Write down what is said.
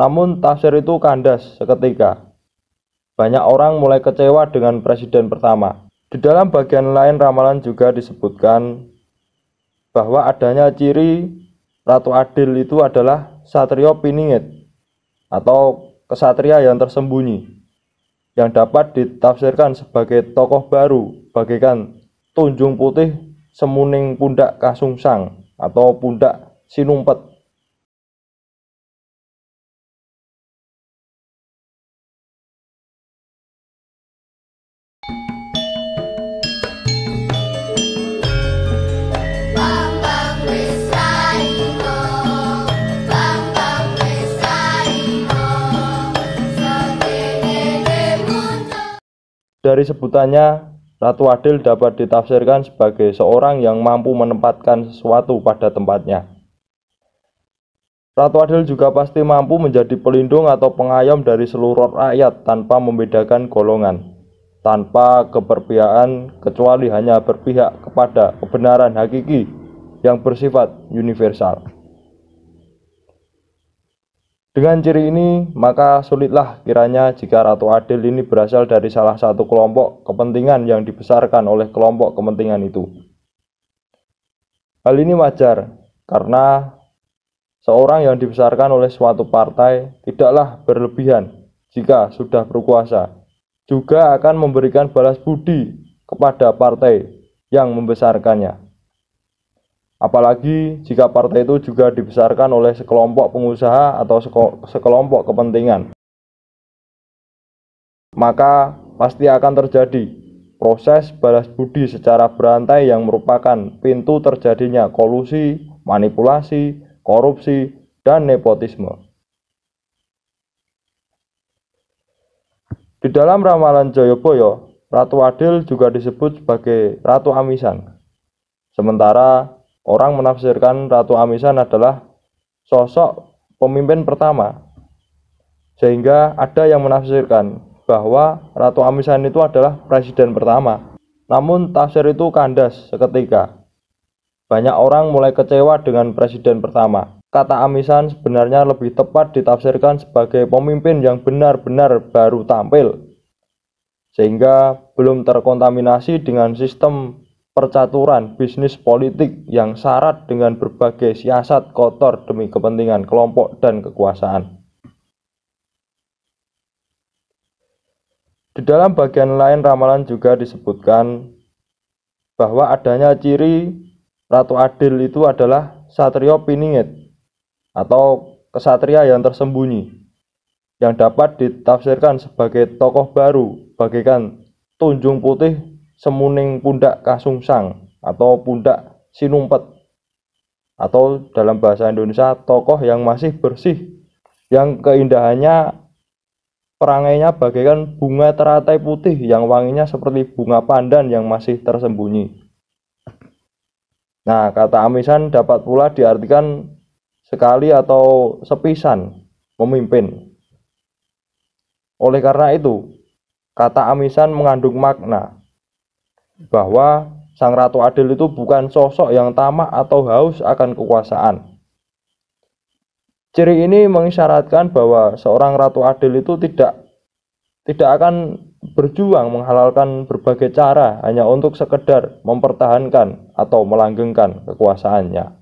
Namun tafsir itu kandas seketika. Banyak orang mulai kecewa dengan presiden pertama. Di dalam bagian lain ramalan juga disebutkan bahwa adanya ciri Ratu Adil itu adalah Satrio Piningit atau kesatria yang tersembunyi yang dapat ditafsirkan sebagai tokoh baru bagaikan tunjung putih semuning pundak kasungsang atau pundak sinumpet Dari sebutannya, Ratu Adil dapat ditafsirkan sebagai seorang yang mampu menempatkan sesuatu pada tempatnya. Ratu Adil juga pasti mampu menjadi pelindung atau pengayom dari seluruh rakyat tanpa membedakan golongan, tanpa keberpihakan kecuali hanya berpihak kepada kebenaran hakiki yang bersifat universal. Dengan ciri ini, maka sulitlah kiranya jika Ratu Adil ini berasal dari salah satu kelompok kepentingan yang dibesarkan oleh kelompok kepentingan itu. Hal ini wajar, karena seorang yang dibesarkan oleh suatu partai tidaklah berlebihan jika sudah berkuasa, juga akan memberikan balas budi kepada partai yang membesarkannya. Apalagi jika partai itu juga dibesarkan oleh sekelompok pengusaha atau sekelompok kepentingan. Maka pasti akan terjadi proses balas budi secara berantai yang merupakan pintu terjadinya kolusi, manipulasi, korupsi, dan nepotisme. Di dalam ramalan Joyoboyo, Ratu Adil juga disebut sebagai Ratu Amisan. Sementara Orang menafsirkan Ratu Amisan adalah sosok pemimpin pertama. Sehingga ada yang menafsirkan bahwa Ratu Amisan itu adalah presiden pertama. Namun tafsir itu kandas seketika. Banyak orang mulai kecewa dengan presiden pertama. Kata Amisan sebenarnya lebih tepat ditafsirkan sebagai pemimpin yang benar-benar baru tampil, sehingga belum terkontaminasi dengan sistem percaturan bisnis politik yang syarat dengan berbagai siasat kotor demi kepentingan kelompok dan kekuasaan. Di dalam bagian lain ramalan juga disebutkan bahwa adanya ciri Ratu Adil itu adalah Satrio Piningit atau kesatria yang tersembunyi yang dapat ditafsirkan sebagai tokoh baru bagikan tunjung putih semuning pundak kasungsang atau pundak sinumpet atau dalam bahasa Indonesia tokoh yang masih bersih yang keindahannya perangainya bagaikan bunga teratai putih yang wanginya seperti bunga pandan yang masih tersembunyi. Nah, kata amisan dapat pula diartikan sekali atau sepisan memimpin. Oleh karena itu, kata amisan mengandung makna bahwa Sang Ratu Adil itu bukan sosok yang tamak atau haus akan kekuasaan. Ciri ini mengisyaratkan bahwa seorang Ratu Adil itu tidak tidak akan berjuang menghalalkan berbagai cara hanya untuk sekedar mempertahankan atau melanggengkan kekuasaannya.